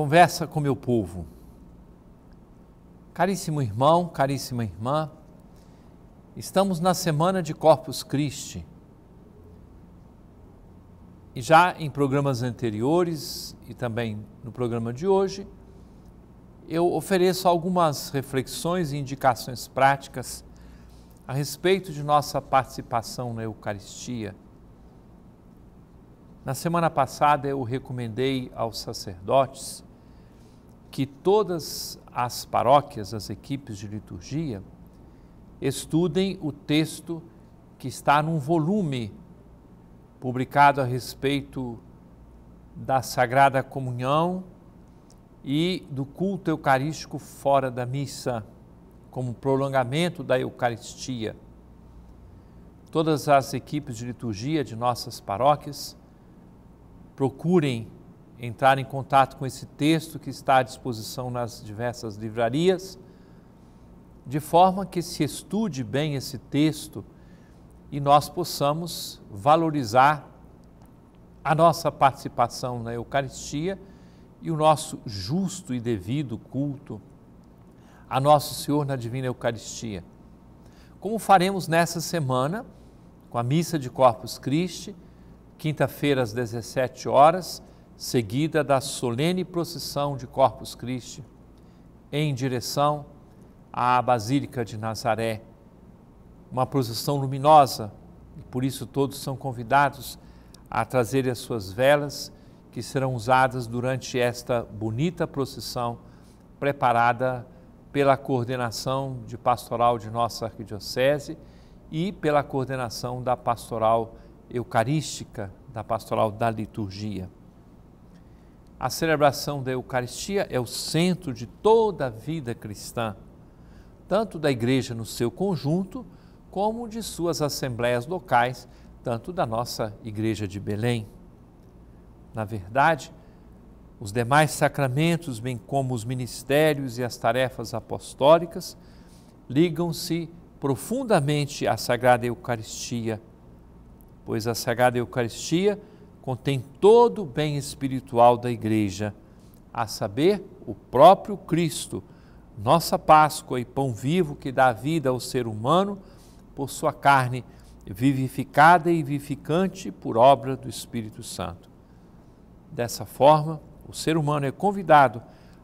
conversa com meu povo. Caríssimo irmão, caríssima irmã, estamos na semana de Corpus Christi. E já em programas anteriores e também no programa de hoje, eu ofereço algumas reflexões e indicações práticas a respeito de nossa participação na Eucaristia. Na semana passada eu recomendei aos sacerdotes que todas as paróquias, as equipes de liturgia, estudem o texto que está num volume publicado a respeito da Sagrada Comunhão e do culto eucarístico fora da missa, como prolongamento da Eucaristia. Todas as equipes de liturgia de nossas paróquias procurem entrar em contato com esse texto que está à disposição nas diversas livrarias, de forma que se estude bem esse texto e nós possamos valorizar a nossa participação na Eucaristia e o nosso justo e devido culto a Nosso Senhor na Divina Eucaristia. Como faremos nessa semana, com a missa de Corpus Christi, quinta-feira às 17 horas, seguida da solene procissão de Corpus Christi em direção à Basílica de Nazaré. Uma procissão luminosa, e por isso todos são convidados a trazerem as suas velas, que serão usadas durante esta bonita procissão preparada pela coordenação de pastoral de nossa arquidiocese e pela coordenação da pastoral eucarística, da pastoral da liturgia. A celebração da Eucaristia é o centro de toda a vida cristã, tanto da igreja no seu conjunto, como de suas assembleias locais, tanto da nossa igreja de Belém. Na verdade, os demais sacramentos, bem como os ministérios e as tarefas apostólicas, ligam-se profundamente à Sagrada Eucaristia, pois a Sagrada Eucaristia contém todo o bem espiritual da Igreja, a saber, o próprio Cristo, nossa Páscoa e pão vivo que dá vida ao ser humano por sua carne vivificada e vivificante por obra do Espírito Santo. Dessa forma, o ser humano é convidado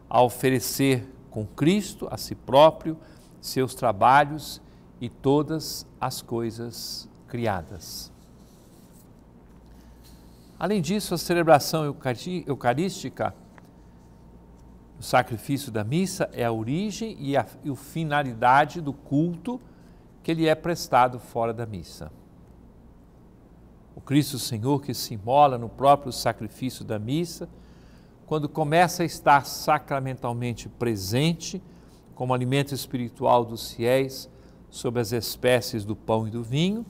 a oferecer com Cristo a si próprio, seus trabalhos e todas as coisas criadas. Além disso, a celebração eucarística, o sacrifício da missa, é a origem e a, e a finalidade do culto que ele é prestado fora da missa. O Cristo Senhor que se imola no próprio sacrifício da missa, quando começa a estar sacramentalmente presente como alimento espiritual dos fiéis sobre as espécies do pão e do vinho,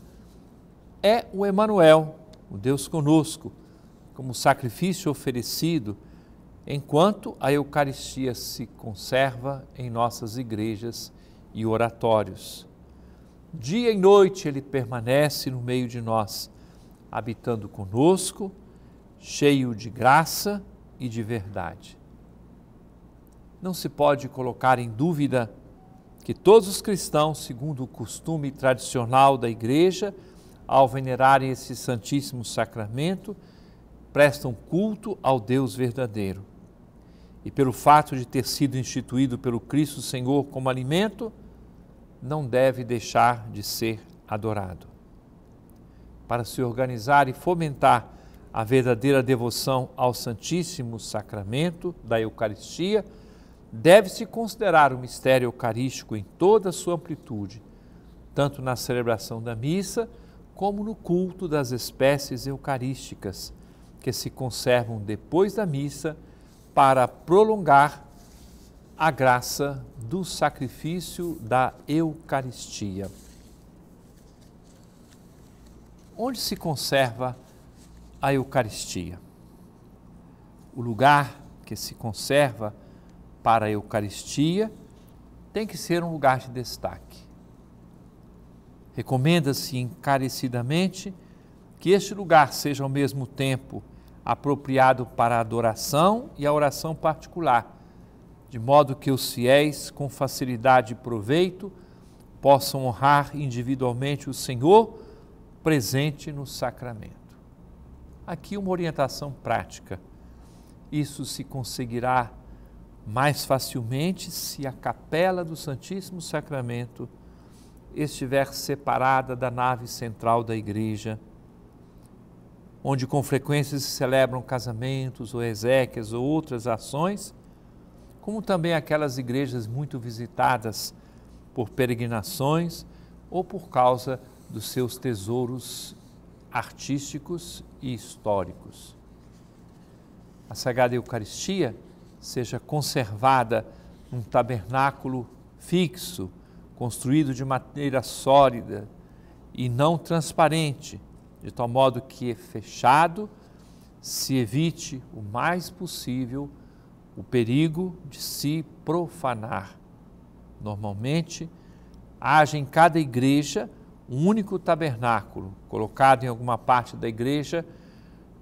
é o Emanuel, o Deus conosco, como sacrifício oferecido, enquanto a Eucaristia se conserva em nossas igrejas e oratórios. Dia e noite ele permanece no meio de nós, habitando conosco, cheio de graça e de verdade. Não se pode colocar em dúvida que todos os cristãos, segundo o costume tradicional da Igreja, ao venerarem esse Santíssimo Sacramento, prestam culto ao Deus verdadeiro. E pelo fato de ter sido instituído pelo Cristo Senhor como alimento, não deve deixar de ser adorado. Para se organizar e fomentar a verdadeira devoção ao Santíssimo Sacramento da Eucaristia, deve-se considerar o mistério eucarístico em toda a sua amplitude, tanto na celebração da missa, como no culto das espécies eucarísticas, que se conservam depois da missa para prolongar a graça do sacrifício da Eucaristia. Onde se conserva a Eucaristia? O lugar que se conserva para a Eucaristia tem que ser um lugar de destaque. Recomenda-se encarecidamente que este lugar seja ao mesmo tempo apropriado para a adoração e a oração particular, de modo que os fiéis, com facilidade e proveito, possam honrar individualmente o Senhor presente no sacramento. Aqui uma orientação prática. Isso se conseguirá mais facilmente se a capela do Santíssimo Sacramento estiver separada da nave central da igreja, onde com frequência se celebram casamentos ou exéquias ou outras ações, como também aquelas igrejas muito visitadas por peregrinações ou por causa dos seus tesouros artísticos e históricos. A Sagrada Eucaristia seja conservada num tabernáculo fixo, construído de maneira sólida e não transparente, de tal modo que fechado se evite o mais possível o perigo de se profanar. Normalmente, haja em cada igreja um único tabernáculo, colocado em alguma parte da igreja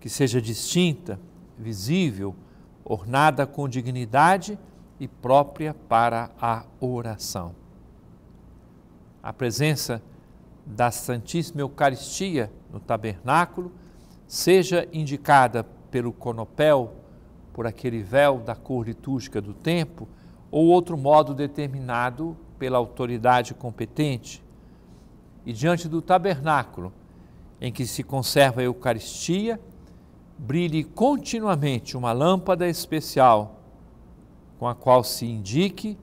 que seja distinta, visível, ornada com dignidade e própria para a oração a presença da Santíssima Eucaristia no tabernáculo seja indicada pelo conopel, por aquele véu da cor litúrgica do tempo, ou outro modo determinado pela autoridade competente. E diante do tabernáculo, em que se conserva a Eucaristia, brilhe continuamente uma lâmpada especial com a qual se indique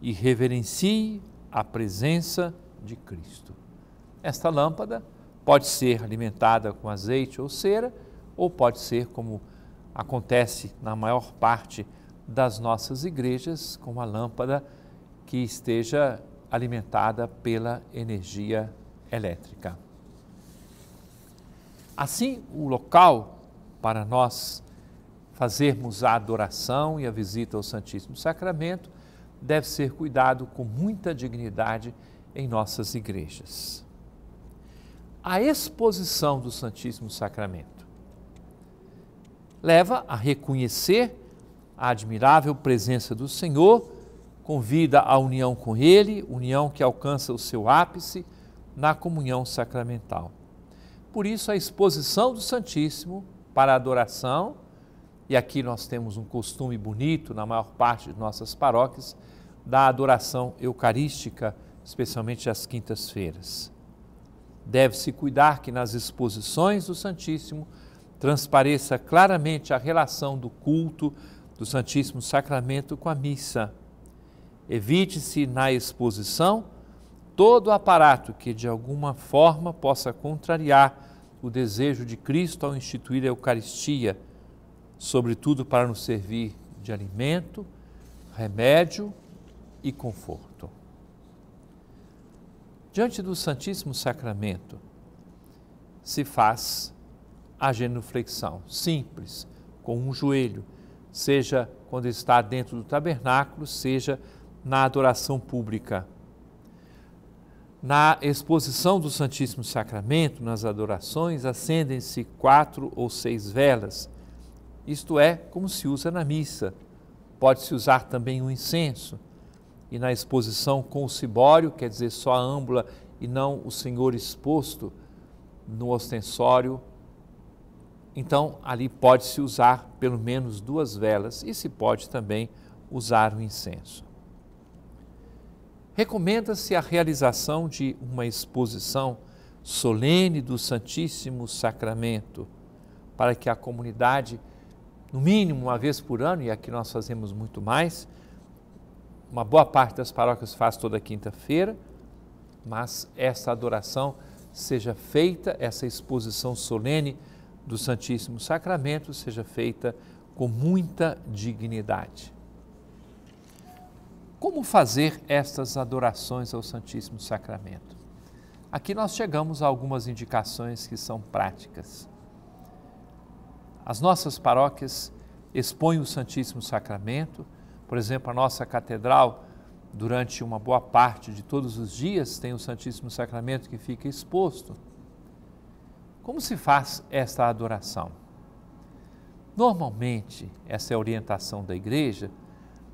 e reverencie a presença de Cristo. Esta lâmpada pode ser alimentada com azeite ou cera, ou pode ser como acontece na maior parte das nossas igrejas, com uma lâmpada que esteja alimentada pela energia elétrica. Assim, o local para nós fazermos a adoração e a visita ao Santíssimo Sacramento deve ser cuidado com muita dignidade em nossas igrejas. A exposição do Santíssimo Sacramento leva a reconhecer a admirável presença do Senhor, convida à união com Ele, união que alcança o seu ápice na comunhão sacramental. Por isso, a exposição do Santíssimo para a adoração, e aqui nós temos um costume bonito na maior parte de nossas paróquias, da adoração eucarística especialmente às quintas-feiras. Deve-se cuidar que nas exposições do Santíssimo transpareça claramente a relação do culto do Santíssimo Sacramento com a missa. Evite-se na exposição todo aparato que de alguma forma possa contrariar o desejo de Cristo ao instituir a Eucaristia, sobretudo para nos servir de alimento, remédio e conforto diante do Santíssimo Sacramento, se faz a genuflexão simples, com um joelho, seja quando está dentro do tabernáculo, seja na adoração pública. Na exposição do Santíssimo Sacramento, nas adorações, acendem-se quatro ou seis velas. Isto é como se usa na missa. Pode-se usar também o um incenso e na exposição com o cibório, quer dizer, só a âmbula e não o senhor exposto no ostensório. Então, ali pode-se usar pelo menos duas velas e se pode também usar o incenso. Recomenda-se a realização de uma exposição solene do Santíssimo Sacramento, para que a comunidade, no mínimo uma vez por ano, e aqui nós fazemos muito mais, uma boa parte das paróquias faz toda quinta-feira, mas essa adoração seja feita, essa exposição solene do Santíssimo Sacramento seja feita com muita dignidade. Como fazer estas adorações ao Santíssimo Sacramento? Aqui nós chegamos a algumas indicações que são práticas. As nossas paróquias expõem o Santíssimo Sacramento, por exemplo, a nossa catedral, durante uma boa parte de todos os dias, tem o Santíssimo Sacramento que fica exposto. Como se faz esta adoração? Normalmente, essa é a orientação da igreja,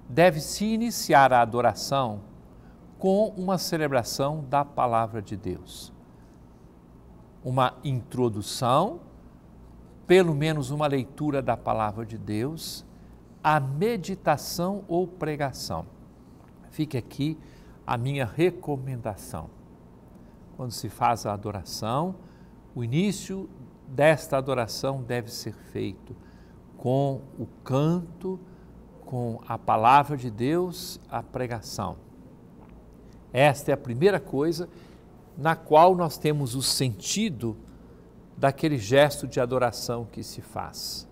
deve-se iniciar a adoração com uma celebração da palavra de Deus. Uma introdução, pelo menos uma leitura da palavra de Deus, a meditação ou pregação. Fique aqui a minha recomendação. Quando se faz a adoração, o início desta adoração deve ser feito com o canto, com a palavra de Deus, a pregação. Esta é a primeira coisa na qual nós temos o sentido daquele gesto de adoração que se faz.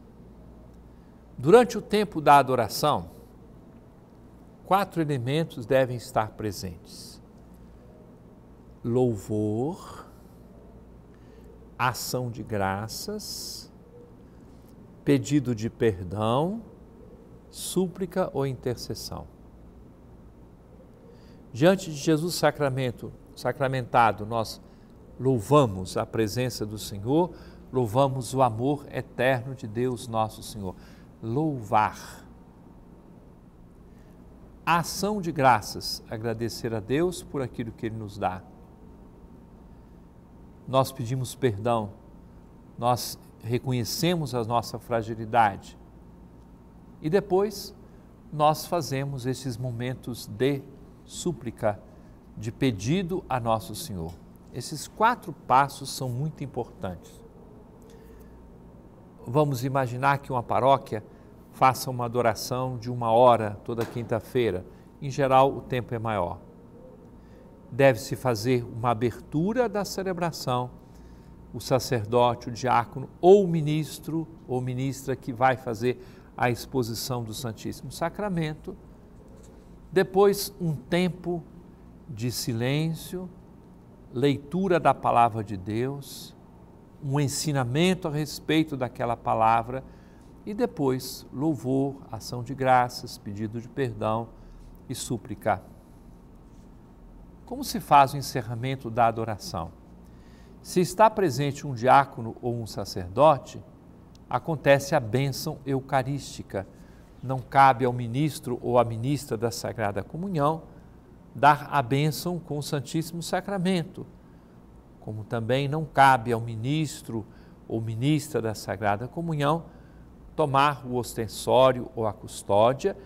Durante o tempo da adoração, quatro elementos devem estar presentes: louvor, ação de graças, pedido de perdão, súplica ou intercessão. Diante de Jesus sacramento, sacramentado, nós louvamos a presença do Senhor, louvamos o amor eterno de Deus nosso Senhor louvar. A ação de graças, agradecer a Deus por aquilo que Ele nos dá. Nós pedimos perdão, nós reconhecemos a nossa fragilidade e depois nós fazemos esses momentos de súplica, de pedido a Nosso Senhor. Esses quatro passos são muito importantes. Vamos imaginar que uma paróquia faça uma adoração de uma hora toda quinta-feira. Em geral, o tempo é maior. Deve-se fazer uma abertura da celebração. O sacerdote, o diácono ou o ministro ou ministra que vai fazer a exposição do Santíssimo Sacramento. Depois, um tempo de silêncio, leitura da palavra de Deus, um ensinamento a respeito daquela palavra e depois louvor, ação de graças, pedido de perdão e súplica. Como se faz o encerramento da adoração? Se está presente um diácono ou um sacerdote, acontece a bênção eucarística. Não cabe ao ministro ou à ministra da Sagrada Comunhão dar a bênção com o Santíssimo Sacramento, como também não cabe ao ministro ou ministra da Sagrada Comunhão tomar o ostensório ou a custódia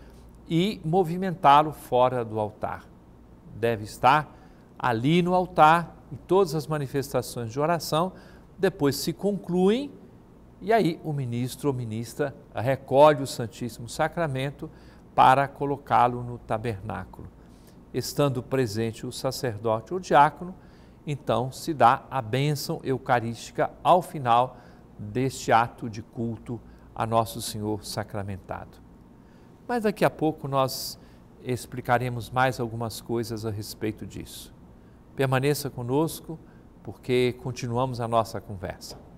e movimentá-lo fora do altar. Deve estar ali no altar e todas as manifestações de oração depois se concluem e aí o ministro ou ministra recolhe o Santíssimo Sacramento para colocá-lo no tabernáculo. Estando presente o sacerdote ou diácono, então se dá a bênção eucarística ao final deste ato de culto a Nosso Senhor sacramentado. Mas daqui a pouco nós explicaremos mais algumas coisas a respeito disso. Permaneça conosco, porque continuamos a nossa conversa.